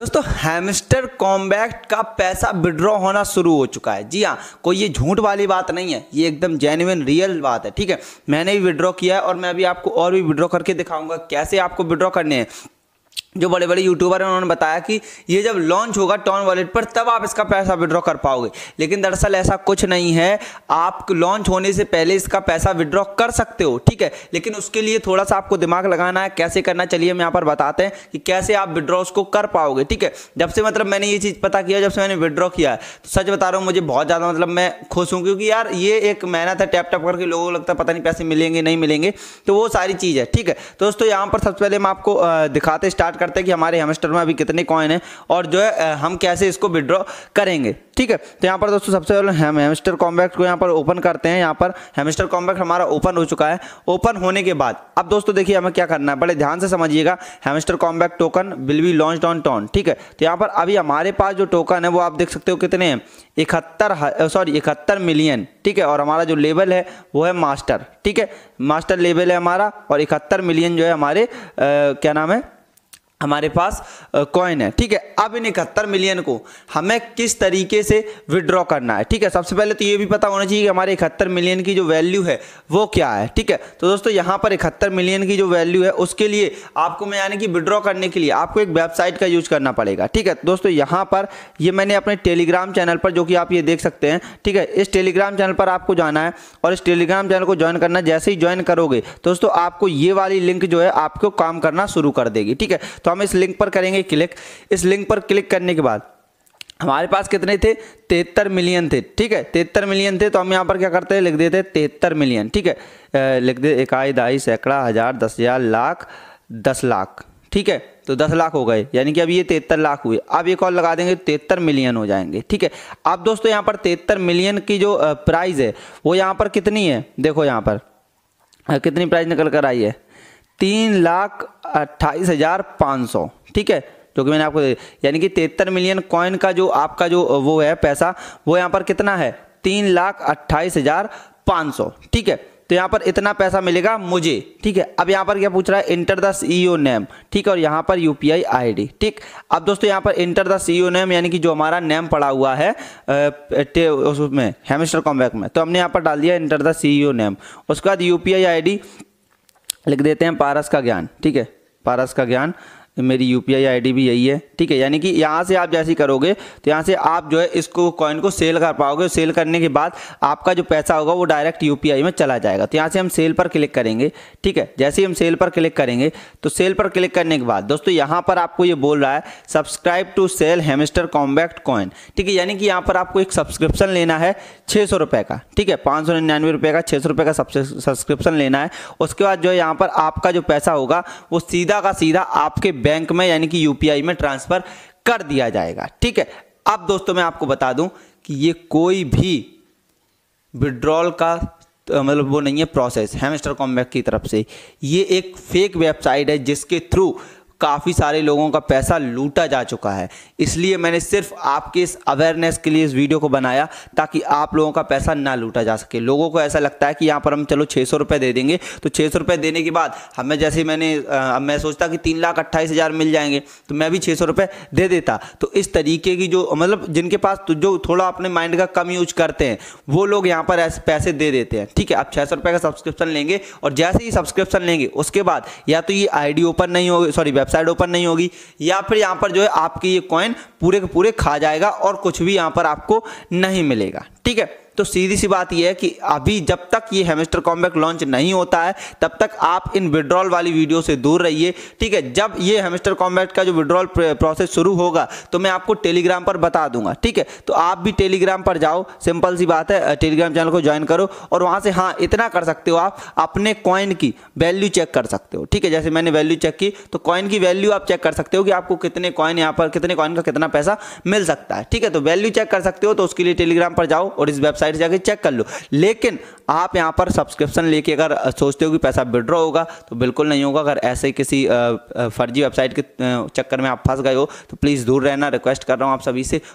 दोस्तों hamster combat का पैसा विड्रॉ होना शुरू हो चुका है जी हाँ कोई ये झूठ वाली बात नहीं है ये एकदम जेन्युन रियल बात है ठीक है मैंने भी विड्रॉ किया है और मैं अभी आपको और भी विड्रॉ करके दिखाऊंगा कैसे आपको विड्रॉ करने हैं जो बड़े बड़े यूट्यूबर हैं उन्होंने बताया कि ये जब लॉन्च होगा टॉन वॉलेट पर तब आप इसका पैसा विड्रॉ कर पाओगे लेकिन दरअसल ऐसा कुछ नहीं है आप लॉन्च होने से पहले इसका पैसा विड्रॉ कर सकते हो ठीक है लेकिन उसके लिए थोड़ा सा आपको दिमाग लगाना है कैसे करना चलिए हम यहाँ पर बताते हैं कि कैसे आप विड्रॉ उसको कर पाओगे ठीक है जब से मतलब मैंने ये चीज़ पता किया जब से मैंने विड्रॉ किया है तो सच बता रहा हूँ मुझे बहुत ज़्यादा मतलब मैं खुश हूँ क्योंकि यार ये एक मेहनत है टैप टैप करके लोगों को लगता है पता नहीं पैसे मिलेंगे नहीं मिलेंगे तो वो सारी चीज़ है ठीक है दोस्तों यहाँ पर सबसे पहले हम आपको दिखाते स्टार्ट करते हैं कि हमारे हेमस्टर में अभी कितने कॉइन है और जो है हम कैसे इसको विड्रॉ करेंगे ठीक है तो यहाँ पर दोस्तों सबसे पहले हम हेमस्टर कॉम्बैक्ट को यहाँ पर ओपन करते हैं यहाँ पर हेमस्टर कॉम्बैक्ट हमारा ओपन हो चुका है ओपन होने के बाद अब दोस्तों देखिए हमें क्या करना है बड़े ध्यान से समझिएगा Hamster Kombat token will be launch on TON ठीक है तो यहाँ पर अभी हमारे पास जो टोकन है वो आप देख सकते हो कितने हैं इकहत्तर सॉरी इकहत्तर मिलियन ठीक है और हमारा जो लेवल है वो है मास्टर ठीक है मास्टर लेवल है हमारा और इकहत्तर मिलियन जो है हमारे आ, क्या नाम है हमारे पास कॉइन है ठीक है अब इन इकहत्तर मिलियन को हमें किस तरीके से विड्रॉ करना है ठीक है सबसे पहले तो ये भी पता होना चाहिए कि हमारे इकहत्तर मिलियन की जो वैल्यू है वो क्या है ठीक है तो दोस्तों यहाँ पर इकहत्तर मिलियन की जो वैल्यू है उसके लिए आपको मैं यानी कि विड्रॉ करने के लिए आपको एक वेबसाइट का यूज करना पड़ेगा ठीक है दोस्तों यहाँ पर ये मैंने अपने टेलीग्राम चैनल पर जो कि आप ये देख सकते हैं ठीक है इस टेलीग्राम चैनल पर आपको जाना है और इस टेलीग्राम चैनल को ज्वाइन करना जैसे ही ज्वाइन करोगे दोस्तों आपको ये वाली लिंक जो है आपको काम करना शुरू कर देगी ठीक है तो हम इस लिंक पर करेंगे क्लिक इस लिंक पर क्लिक करने के बाद हमारे पास कितने थे तिहत्तर मिलियन थे ठीक है तिहत्तर मिलियन थे तो हम यहाँ पर क्या करते हैं लिख देते हैं तिहत्तर मिलियन ठीक है लिख दे इकाई दाई सैकड़ा हज़ार दस हज़ार लाख दस लाख ठीक है तो दस लाख हो गए यानी कि अब ये तिहत्तर लाख हुए अब एक और लगा देंगे तिहत्तर मिलियन हो जाएंगे ठीक है अब दोस्तों यहाँ पर तिहत्तर मिलियन की जो प्राइज़ है वो यहाँ पर कितनी है देखो यहाँ पर कितनी प्राइज़ निकल कर आई है तीन लाख अट्ठाईस हज़ार पाँच सौ ठीक है जो कि मैंने आपको यानी कि तिहत्तर मिलियन कॉइन का जो आपका जो वो है पैसा वो यहाँ पर कितना है तीन लाख अट्ठाईस हज़ार पाँच सौ ठीक है तो यहाँ पर इतना पैसा मिलेगा मुझे ठीक है अब यहाँ पर क्या पूछ रहा है इंटर द सीईओ नेम ठीक है और यहाँ पर यूपीआई आईडी ठीक अब दोस्तों यहाँ पर इंटर द सीईओ नेम यानी कि जो हमारा नेम पड़ा हुआ है उसमें हेमिस्टर कॉम्बैक में तो हमने यहाँ पर डाल दिया इंटर द सीईओ नेम उसके बाद यूपीआई आईडी लिख देते हैं पारस का ज्ञान ठीक है पारस का ज्ञान मेरी यू पी आई भी यही है ठीक है यानी कि यहाँ से आप जैसे करोगे तो यहाँ से आप जो है इसको कॉइन को सेल कर पाओगे सेल करने के बाद आपका जो पैसा होगा वो डायरेक्ट यू में चला जाएगा तो यहाँ से हम सेल पर क्लिक करेंगे ठीक है जैसे ही हम सेल पर क्लिक करेंगे तो सेल पर क्लिक करने के बाद दोस्तों यहाँ पर आपको ये बोल रहा है subscribe to sell Hamster Kombat coin ठीक है यानी कि यहाँ पर आपको एक सब्सक्रिप्शन लेना है छः सौ रुपये का ठीक है पाँच सौ निन्यानवे रुपये का छः सौ रुपये का सब्सक्रिप्शन लेना है उसके बाद जो है यहाँ पर आपका जो पैसा होगा वो सीधा का सीधा आपके बैंक में यानी कि यूपीआई में ट्रांसफ़र कर दिया जाएगा ठीक है अब दोस्तों मैं आपको बता दूं कि ये कोई भी विड्रॉल का तो मतलब वो नहीं है प्रोसेस हेमस्टर कॉम्बैक की तरफ से ये एक फेक वेबसाइट है जिसके थ्रू काफ़ी सारे लोगों का पैसा लूटा जा चुका है इसलिए मैंने सिर्फ आपके इस अवेयरनेस के लिए इस वीडियो को बनाया ताकि आप लोगों का पैसा ना लूटा जा सके लोगों को ऐसा लगता है कि यहाँ पर हम चलो छः सौ दे देंगे तो छः सौ देने के बाद हमें जैसे मैंने आ, मैं सोचता कि तीन लाख अट्ठाईस हज़ार मिल जाएंगे तो मैं भी छः सौ दे देता तो इस तरीके की जो मतलब जिनके पास तो जो थोड़ा अपने माइंड का कम यूज करते हैं वो लोग यहाँ पर ऐसे पैसे दे देते हैं ठीक है आप छः सौ का सब्सक्रिप्शन लेंगे और जैसे ही सब्सक्रिप्शन लेंगे उसके बाद या तो ये आई ओपन नहीं होगी सॉरी वेबसाइट ओपन नहीं होगी या फिर यहाँ पर जो है आपकी ये कॉइन पूरे के पूरे खा जाएगा और कुछ भी यहाँ पर आपको नहीं मिलेगा ठीक है तो सीधी सी बात यह है कि अभी जब तक ये हेमेस्टर कॉम्बैक लॉन्च नहीं होता है तब तक आप इन विड्रॉल वाली वीडियो से दूर रहिए ठीक है जब ये हेमेस्टर कॉम्बैक्ट का जो विड्रॉल प्रोसेस शुरू होगा तो मैं आपको टेलीग्राम पर बता दूंगा ठीक है तो आप भी टेलीग्राम पर जाओ सिंपल सी बात है टेलीग्राम चैनल को ज्वाइन करो और वहाँ से हाँ इतना कर सकते हो आप अपने कॉइन की वैल्यू चेक कर सकते हो ठीक है जैसे मैंने वैल्यू चेक की तो कॉइन की वैल्यू आप चेक कर सकते हो कि आपको कितने कॉइन यहाँ पर कितने कॉइन का कितना पैसा मिल सकता है ठीक है तो वैल्यू चेक कर सकते हो तो उसके लिए टेलीग्राम पर जाओ और इस वेबसाइट वेबसाइट जाके चेक कर लो लेकिन आप यहाँ पर सब्सक्रिप्शन लेके अगर सोचते हो कि पैसा विड्रॉ होगा तो बिल्कुल नहीं होगा अगर ऐसे किसी फर्जी वेबसाइट के चक्कर में आप फंस गए हो तो प्लीज़ दूर रहना रिक्वेस्ट कर रहा हूँ आप सभी से